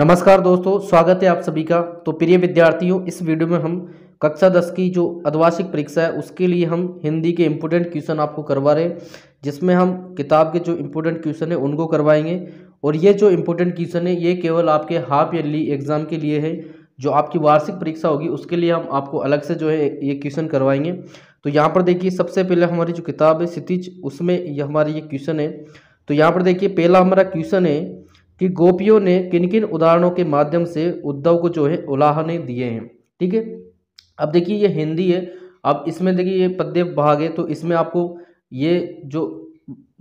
नमस्कार दोस्तों स्वागत है आप सभी का तो प्रिय विद्यार्थियों इस वीडियो में हम कक्षा दस की जो अद्वासिक परीक्षा है उसके लिए हम हिंदी के इम्पोर्टेंट क्वेश्चन आपको करवा रहे हैं जिसमें हम किताब के जो इम्पोर्टेंट क्वेश्चन है उनको करवाएंगे और ये जो इम्पोर्टेंट क्वेश्चन है ये केवल आपके हाफ ईयरली एग्ज़ाम के लिए है जो आपकी वार्षिक परीक्षा होगी उसके लिए हम आपको अलग से जो है ये क्वेश्चन करवाएंगे तो यहाँ पर देखिए सबसे पहले हमारी जो किताब है क्षितिज उसमें ये हमारे ये क्वेश्चन है तो यहाँ पर देखिए पहला हमारा क्वेश्चन है कि गोपियों ने किन किन उदाहरणों के माध्यम से उद्धव को जो है उलाहने दिए हैं ठीक है अब देखिए ये हिंदी है अब इसमें देखिए ये पद्य भाग है तो इसमें आपको ये जो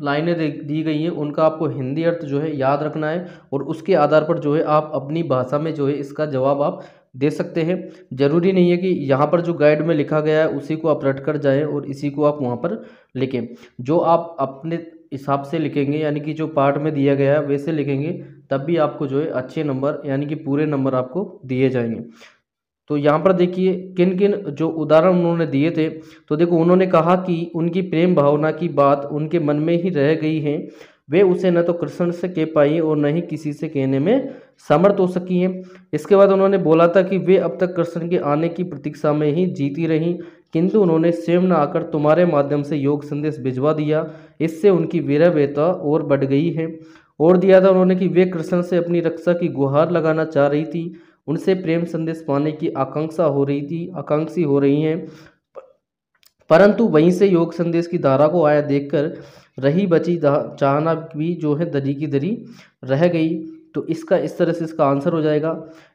लाइनें दी गई हैं उनका आपको हिंदी अर्थ जो है याद रखना है और उसके आधार पर जो है आप अपनी भाषा में जो है इसका जवाब आप दे सकते हैं ज़रूरी नहीं है कि यहाँ पर जो गाइड में लिखा गया है उसी को आप रट कर जाएँ और इसी को आप वहाँ पर लिखें जो आप अपने हिसाब से लिखेंगे यानी कि जो पार्ट में दिया गया है वैसे लिखेंगे तब भी आपको जो है अच्छे नंबर यानी कि पूरे नंबर आपको दिए जाएंगे तो यहाँ पर देखिए किन किन जो उदाहरण उन्होंने दिए थे तो देखो उन्होंने कहा कि उनकी प्रेम भावना की बात उनके मन में ही रह गई है वे उसे न तो कृष्ण से कह पाई और न ही किसी से कहने में समर्थ हो सकी हैं इसके बाद उन्होंने बोला था कि वे अब तक कृष्ण के आने की प्रतीक्षा में ही जीती रहीं किंतु उन्होंने स्वयं न आकर तुम्हारे माध्यम से योग संदेश भिजवा दिया इससे उनकी वीरवैता और बढ़ गई है और दिया था उन्होंने कि वे कृष्ण से अपनी रक्षा की गुहार लगाना चाह रही थी उनसे प्रेम संदेश पाने की आकांक्षा हो रही थी आकांक्षी हो रही हैं परंतु वहीं से योग संदेश की धारा को आया देखकर रही बची चाहना भी जो है दरी की दरी रह गई तो इसका इस तरह से इसका आंसर हो जाएगा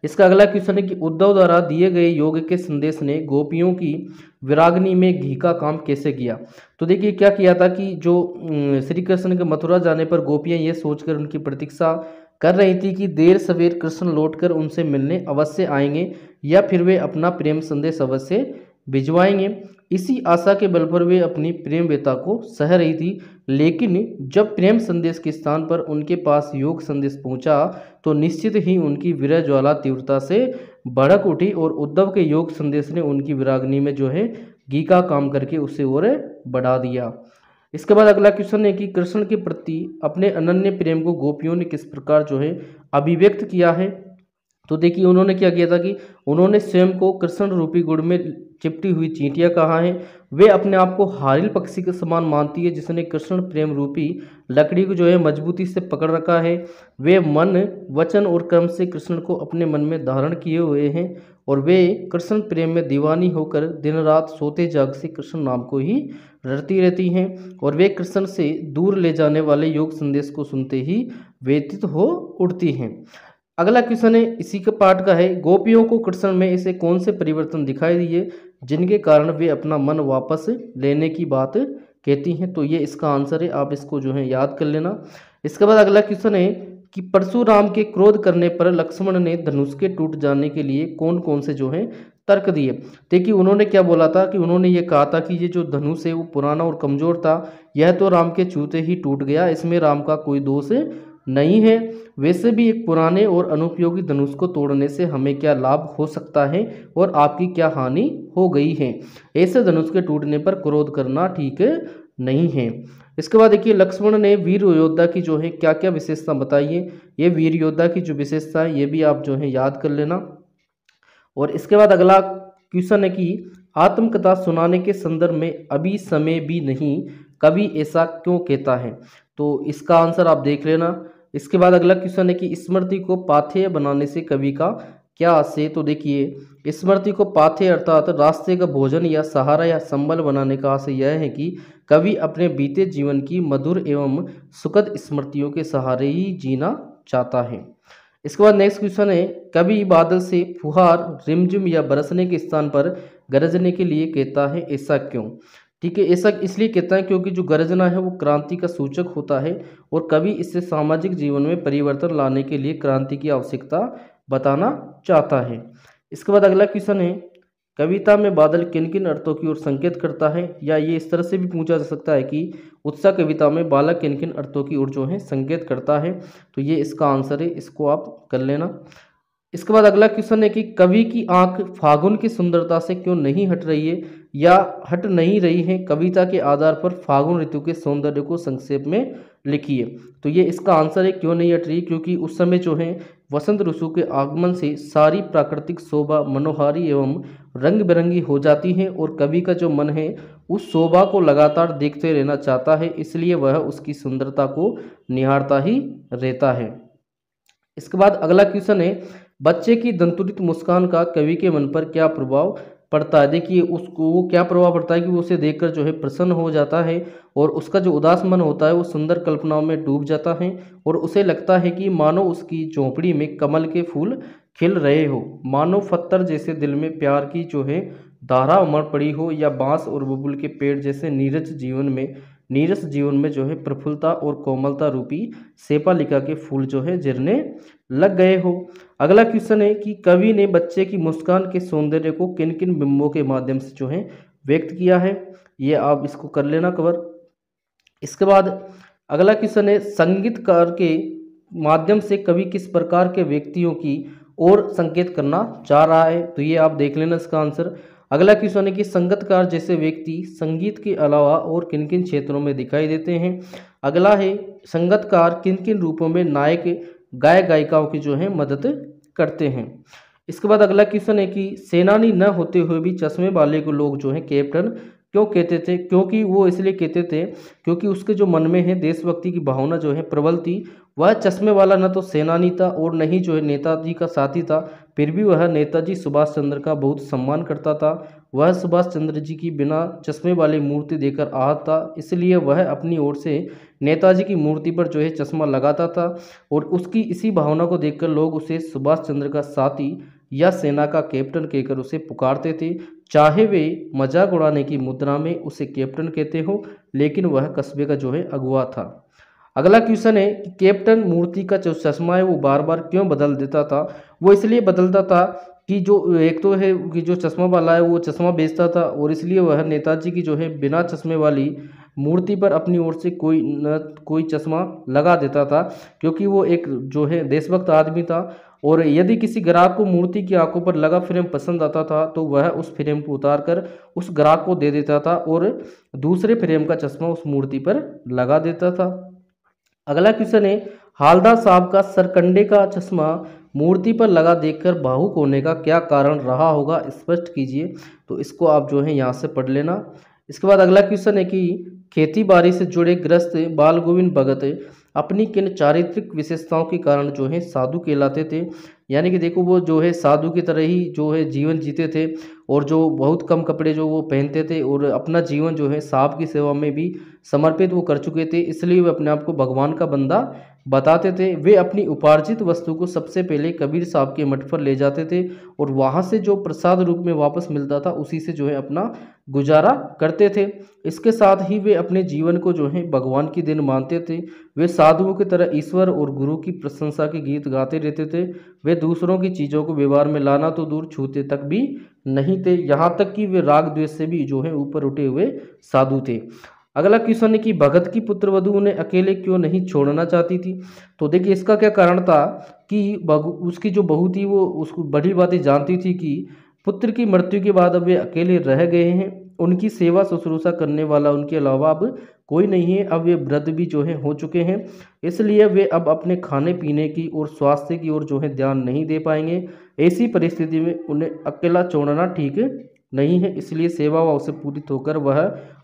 इसका अगला क्वेश्चन है कि उद्धव द्वारा दिए गए योग के संदेश ने गोपियों की विरागनी में घी का काम कैसे किया तो देखिए क्या किया था कि जो श्री कृष्ण के मथुरा जाने पर गोपियां ये सोचकर उनकी प्रतीक्षा कर रही थी कि देर सवेर कृष्ण लौटकर उनसे मिलने अवश्य आएंगे या फिर वे अपना प्रेम संदेश अवश्य भिजवाएंगे इसी आशा के बल पर वे अपनी प्रेम व्यता को सह रही थी लेकिन जब प्रेम संदेश के स्थान पर उनके पास योग संदेश पहुंचा तो निश्चित ही उनकी विरह ज्वाला तीव्रता से भड़क उठी और उद्धव के योग संदेश ने उनकी विरागनी में जो है घी का काम करके उसे और बढ़ा दिया इसके बाद अगला क्वेश्चन है कि कृष्ण के प्रति अपने अनन्य प्रेम को गोपियों ने किस प्रकार जो है अभिव्यक्त किया है तो देखिए उन्होंने क्या किया था कि उन्होंने स्वयं को कृष्ण रूपी गुड़ में चिपटी हुई चींटियां कहा है वे अपने आप को हारिल पक्षी के समान मानती है जिसने कृष्ण प्रेम रूपी लकड़ी को जो है मजबूती से पकड़ रखा है वे मन वचन और कर्म से कृष्ण को अपने मन में धारण किए हुए हैं और वे कृष्ण प्रेम में दीवानी होकर दिन रात सोते जाग से कृष्ण नाम को ही रटती रहती हैं और वे कृष्ण से दूर ले जाने वाले योग संदेश को सुनते ही व्यतीत हो उठती हैं अगला क्वेश्चन है इसी के पार्ट का है गोपियों को कृष्ण में ऐसे कौन से परिवर्तन दिखाई दिए जिनके कारण वे अपना मन वापस लेने की बात कहती हैं तो ये इसका आंसर है आप इसको जो है याद कर लेना इसके बाद अगला क्वेश्चन है कि परशुराम के क्रोध करने पर लक्ष्मण ने धनुष के टूट जाने के लिए कौन कौन से जो है तर्क दिए देखिए उन्होंने क्या बोला था कि उन्होंने ये कहा था कि ये जो धनुष है वो पुराना और कमज़ोर था यह तो राम के छूते ही टूट गया इसमें राम का कोई दोष नहीं है वैसे भी एक पुराने और अनुपयोगी धनुष को तोड़ने से हमें क्या लाभ हो सकता है और आपकी क्या हानि हो गई है ऐसे धनुष के टूटने पर क्रोध करना ठीक नहीं है इसके बाद देखिए लक्ष्मण ने वीर योद्धा की जो है क्या क्या विशेषता बताइए ये वीर योद्धा की जो विशेषता है ये भी आप जो है याद कर लेना और इसके बाद अगला क्वेश्चन है कि आत्मकथा सुनाने के संदर्भ में अभी समय भी नहीं कवि ऐसा क्यों कहता है तो इसका आंसर आप देख लेना इसके बाद अगला क्वेश्चन है कि स्मृति को पाथेय बनाने से कवि का क्या आशय तो देखिए स्मृति को पाथे अर्थात रास्ते का भोजन या सहारा या संबल बनाने का आशय यह है कि कवि अपने बीते जीवन की मधुर एवं सुखद स्मृतियों के सहारे ही जीना चाहता है इसके बाद नेक्स्ट क्वेश्चन है कवि बादल से फुहार रिमझिम या बरसने के स्थान पर गरजने के लिए कहता है ऐसा क्यों ठीक है ऐसा इसलिए कहता है क्योंकि जो गर्जना है वो क्रांति का सूचक होता है और कवि इससे सामाजिक जीवन में परिवर्तन लाने के लिए क्रांति की आवश्यकता बताना चाहता है इसके बाद अगला क्वेश्चन है कविता में बादल किन किन अर्थों की ओर संकेत करता है या ये इस तरह से भी पूछा जा सकता है कि उत्साह कविता में बालक किन किन अर्थों की ओर जो है संकेत करता है तो ये इसका आंसर है इसको आप कर लेना इसके बाद अगला क्वेश्चन है कि कवि की आंख फागुन की सुंदरता से क्यों नहीं हट रही है या हट नहीं रही है कविता के आधार पर फागुन ऋतु के सौंदर्य को संक्षेप में लिखिए तो ये इसका आंसर है क्यों नहीं हट रही क्योंकि उस समय जो है वसंत ऋतु के आगमन से सारी प्राकृतिक शोभा मनोहारी एवं रंग बिरंगी हो जाती है और कवि का जो मन है उस शोभा को लगातार देखते रहना चाहता है इसलिए वह उसकी सुंदरता को निहारता ही रहता है इसके बाद अगला क्वेश्चन है बच्चे की दंतुरित मुस्कान का कवि के मन पर क्या प्रभाव पड़ता है देखिए उसको वो क्या प्रभाव पड़ता है कि वो उसे देखकर जो है प्रसन्न हो जाता है और उसका जो उदास मन होता है वो सुंदर कल्पनाओं में डूब जाता है और उसे लगता है कि मानो उसकी झोंपड़ी में कमल के फूल खिल रहे हो मानो पत्थर जैसे दिल में प्यार की जो है धारा उमड़ पड़ी हो या बांस और बबुल के पेड़ जैसे नीरज जीवन में नीरस जीवन में जो है प्रफुल्लता और कोमलता रूपी सेपालिका के फूल जो है जिरने लग गए हो अगला क्वेश्चन है कि कवि ने बच्चे की मुस्कान के सौंदर्य को किन किन बिंबों के माध्यम से जो है व्यक्त किया है ये आप इसको कर लेना कवर इसके बाद अगला क्वेश्चन है संगीतकार के माध्यम से कवि किस प्रकार के व्यक्तियों की और संकेत करना चाह रहा है तो ये आप देख लेना इसका आंसर अगला क्वेश्चन है कि संगतकार जैसे व्यक्ति संगीत के अलावा और किन किन क्षेत्रों में दिखाई देते हैं अगला है संगतकार किन किन रूपों में नायक गायक गायिकाओं की जो है मदद करते हैं इसके बाद अगला क्वेश्चन है कि सेनानी न होते हुए भी चश्मे वाले को लोग जो है कैप्टन क्यों कहते थे क्योंकि वो इसलिए कहते थे क्योंकि उसके जो मन में है देशभक्ति की भावना जो है प्रबल थी वह चश्मे वाला न तो सेनानी था और न ही जो है नेताजी का साथी था फिर भी वह नेताजी सुभाष चंद्र का बहुत सम्मान करता था वह सुभाष चंद्र जी की बिना चश्मे वाली मूर्ति देकर आहत था इसलिए वह अपनी ओर से नेताजी की मूर्ति पर जो है चश्मा लगाता था और उसकी इसी भावना को देखकर लोग उसे सुभाष चंद्र का साथी या सेना का कैप्टन कहकर उसे पुकारते थे चाहे वे मजाक उड़ाने की मुद्रा में उसे कैप्टन कहते हो लेकिन वह कस्बे का जो है अगुआ था अगला क्वेश्चन है कि कैप्टन मूर्ति का जो चश्मा है वो बार बार क्यों बदल देता था वो इसलिए बदलता था कि जो एक तो है कि जो चश्मा वाला है वो चश्मा बेचता था और इसलिए वह नेताजी की जो है बिना चश्मे वाली मूर्ति पर अपनी ओर से कोई न कोई चश्मा लगा देता था क्योंकि वो एक जो है देशभक्त आदमी था और यदि किसी ग्राहक को मूर्ति की आंखों पर लगा फ्रेम पसंद आता था तो वह उस फ्रेम को उतार कर उस ग्राहक को दे देता था और दूसरे फ्रेम का चश्मा उस मूर्ति पर लगा देता था अगला क्वेश्चन है हालदा साहब का सरकंडे का चश्मा मूर्ति पर लगा देखकर भावुक होने का क्या कारण रहा होगा स्पष्ट कीजिए तो इसको आप जो है यहाँ से पढ़ लेना इसके बाद अगला क्वेश्चन है कि खेती बाड़ी से जुड़े ग्रस्त बाल गोविंद भगत अपनी किन चारित्रिक विशेषताओं के कारण जो है साधु कहलाते थे यानी कि देखो वो जो है साधु की तरह ही जो है जीवन जीते थे और जो बहुत कम कपड़े जो वो पहनते थे और अपना जीवन जो है सांप की सेवा में भी समर्पित वो कर चुके थे इसलिए वे अपने आप को भगवान का बंदा बताते थे वे अपनी उपार्जित वस्तु को सबसे पहले कबीर साहब के मठ पर ले जाते थे और वहाँ से जो प्रसाद रूप में वापस मिलता था उसी से जो है अपना गुजारा करते थे इसके साथ ही वे अपने जीवन को जो है भगवान की दिन मानते थे वे साधुओं की तरह ईश्वर और गुरु की प्रशंसा के गीत गाते रहते थे वे दूसरों की चीज़ों को व्यवहार में लाना तो दूर छूते तक भी नहीं थे यहाँ तक कि वे राग द्वेष से भी जो है ऊपर उठे हुए साधु थे अगला क्वेश्चन है कि भगत की वधु उन्हें अकेले क्यों नहीं छोड़ना चाहती थी तो देखिए इसका क्या कारण था कि उसकी जो बहू थी वो उसको बड़ी बातें जानती थी कि पुत्र की मृत्यु के बाद अब वे अकेले रह गए हैं उनकी सेवा शुश्रूषा करने वाला उनके अलावा अब कोई नहीं है अब वे वृद्ध भी जो है हो चुके हैं इसलिए वे अब अपने खाने पीने की और स्वास्थ्य की ओर जो है ध्यान नहीं दे पाएंगे ऐसी परिस्थिति में उन्हें अकेला छोड़ना ठीक नहीं है इसलिए सेवा भाव से पूरी होकर वह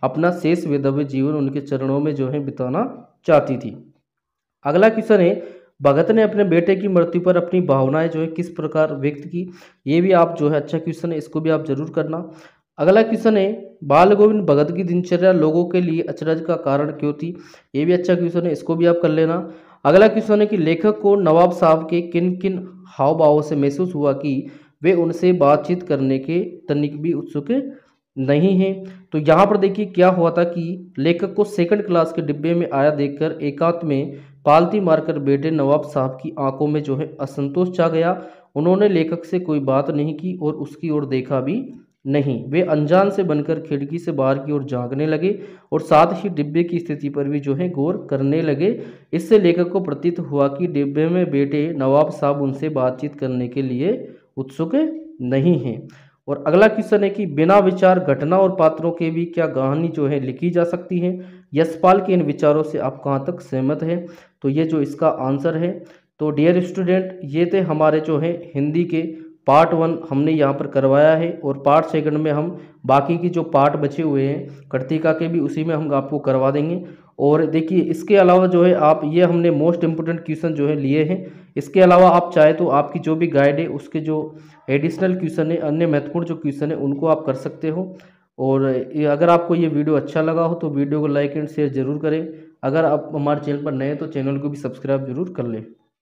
अपना शेष वेदव्य जीवन उनके चरणों में जो है बिताना चाहती थी अगला क्वेश्चन है भगत ने अपने बेटे की मृत्यु पर अपनी भावनाएं जो है किस प्रकार व्यक्त की ये भी आप जो है अच्छा क्वेश्चन है इसको भी आप जरूर करना अगला क्वेश्चन है बाल गोविंद भगत की दिनचर्या लोगों के लिए अचरज का कारण क्यों थी ये भी अच्छा क्वेश्चन है इसको भी आप कर लेना अगला क्वेश्चन है कि लेखक को नवाब साहब के किन किन हाव भावों से महसूस हुआ कि वे उनसे बातचीत करने के तनिक भी उत्सुक नहीं हैं तो यहाँ पर देखिए क्या हुआ था कि लेखक को सेकंड क्लास के डिब्बे में आया देखकर एकांत में पालती मारकर बेटे नवाब साहब की आंखों में जो है असंतोष छा गया उन्होंने लेखक से कोई बात नहीं की और उसकी ओर देखा भी नहीं वे अनजान से बनकर खिड़की से बाहर की ओर झांकने लगे और साथ ही डिब्बे की स्थिति पर भी जो है गौर करने लगे इससे लेखक को प्रतीत हुआ कि डिब्बे में बेटे नवाब साहब उनसे बातचीत करने के लिए उत्सुक नहीं है और अगला क्वेश्चन है कि बिना विचार घटना और पात्रों के भी क्या कहानी जो है लिखी जा सकती है यशपाल के इन विचारों से आप कहाँ तक सहमत हैं तो ये जो इसका आंसर है तो डियर स्टूडेंट ये थे हमारे जो है हिंदी के पार्ट वन हमने यहाँ पर करवाया है और पार्ट सेकंड में हम बाकी की जो पार्ट बचे हुए हैं कर्तिका के भी उसी में हम आपको करवा देंगे और देखिए इसके अलावा जो है आप ये हमने मोस्ट इम्पोर्टेंट क्वेश्चन जो है लिए हैं इसके अलावा आप चाहे तो आपकी जो भी गाइड है उसके जो एडिशनल क्वेश्चन है अन्य महत्वपूर्ण जो क्वेश्चन है उनको आप कर सकते हो और अगर आपको ये वीडियो अच्छा लगा हो तो वीडियो को लाइक एंड शेयर ज़रूर करें अगर आप हमारे चैनल पर नए हैं तो चैनल को भी सब्सक्राइब जरूर कर लें